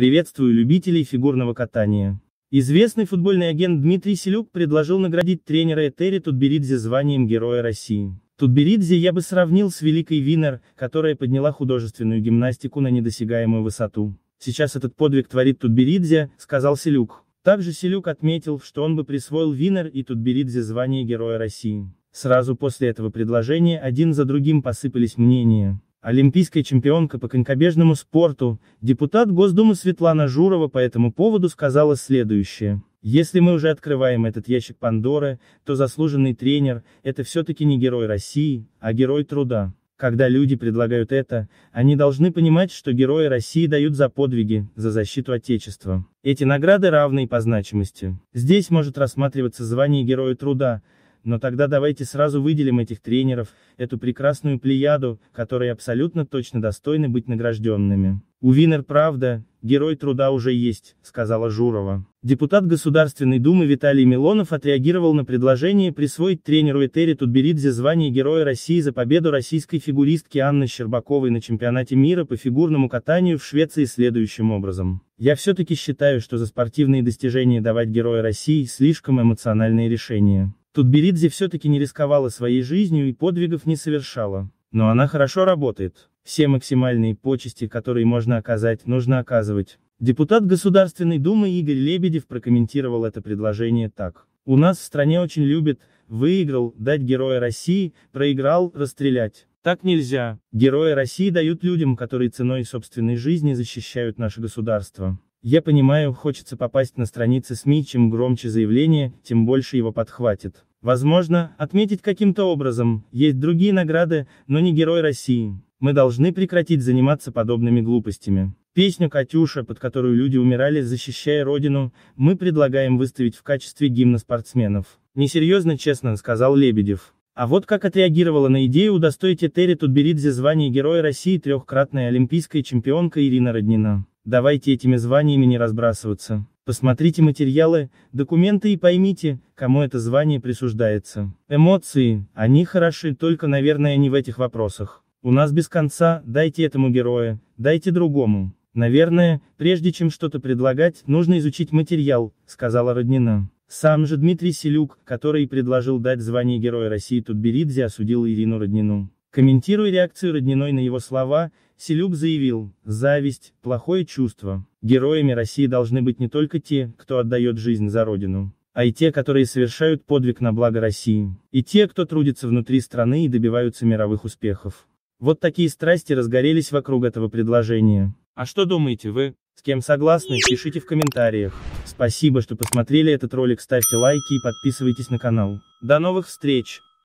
Приветствую любителей фигурного катания. Известный футбольный агент Дмитрий Селюк предложил наградить тренера Этери Тутберидзе званием Героя России. Тутберидзе я бы сравнил с великой Винер, которая подняла художественную гимнастику на недосягаемую высоту. Сейчас этот подвиг творит Тутберидзе, сказал Селюк. Также Селюк отметил, что он бы присвоил Винер и Тутберидзе звание Героя России. Сразу после этого предложения один за другим посыпались мнения. Олимпийская чемпионка по конькобежному спорту, депутат Госдумы Светлана Журова по этому поводу сказала следующее. Если мы уже открываем этот ящик Пандоры, то заслуженный тренер – это все-таки не герой России, а герой труда. Когда люди предлагают это, они должны понимать, что герои России дают за подвиги, за защиту Отечества. Эти награды равны по значимости. Здесь может рассматриваться звание Героя Труда, но тогда давайте сразу выделим этих тренеров, эту прекрасную плеяду, которые абсолютно точно достойны быть награжденными. У Винер правда, герой труда уже есть, сказала Журова. Депутат Государственной Думы Виталий Милонов отреагировал на предложение присвоить тренеру Этери Тутберидзе звание Героя России за победу российской фигуристки Анны Щербаковой на чемпионате мира по фигурному катанию в Швеции следующим образом. Я все-таки считаю, что за спортивные достижения давать Героя России слишком эмоциональные решения. Тутберидзе все-таки не рисковала своей жизнью и подвигов не совершала. Но она хорошо работает. Все максимальные почести, которые можно оказать, нужно оказывать. Депутат Государственной Думы Игорь Лебедев прокомментировал это предложение так. У нас в стране очень любят, выиграл, дать героя России, проиграл, расстрелять. Так нельзя. Герои России дают людям, которые ценой собственной жизни защищают наше государство. Я понимаю, хочется попасть на страницы СМИ, чем громче заявление, тем больше его подхватит. Возможно, отметить каким-то образом, есть другие награды, но не Герой России. Мы должны прекратить заниматься подобными глупостями. Песню «Катюша», под которую люди умирали, защищая родину, мы предлагаем выставить в качестве гимна спортсменов. Несерьезно, честно, сказал Лебедев. А вот как отреагировала на идею удостоить Этери Тутберидзе звания Героя России трехкратная олимпийская чемпионка Ирина Роднина. Давайте этими званиями не разбрасываться. Посмотрите материалы, документы и поймите, кому это звание присуждается. Эмоции, они хороши только, наверное, не в этих вопросах. У нас без конца, дайте этому героя, дайте другому. Наверное, прежде чем что-то предлагать, нужно изучить материал, сказала Роднина. Сам же Дмитрий Селюк, который предложил дать звание Героя России Тутберидзе, осудил Ирину Роднину. Комментируя реакцию Родниной на его слова, Селюб заявил, зависть – плохое чувство. Героями России должны быть не только те, кто отдает жизнь за Родину, а и те, которые совершают подвиг на благо России, и те, кто трудится внутри страны и добиваются мировых успехов. Вот такие страсти разгорелись вокруг этого предложения. А что думаете вы? С кем согласны, пишите в комментариях. Спасибо, что посмотрели этот ролик, ставьте лайки и подписывайтесь на канал. До новых встреч!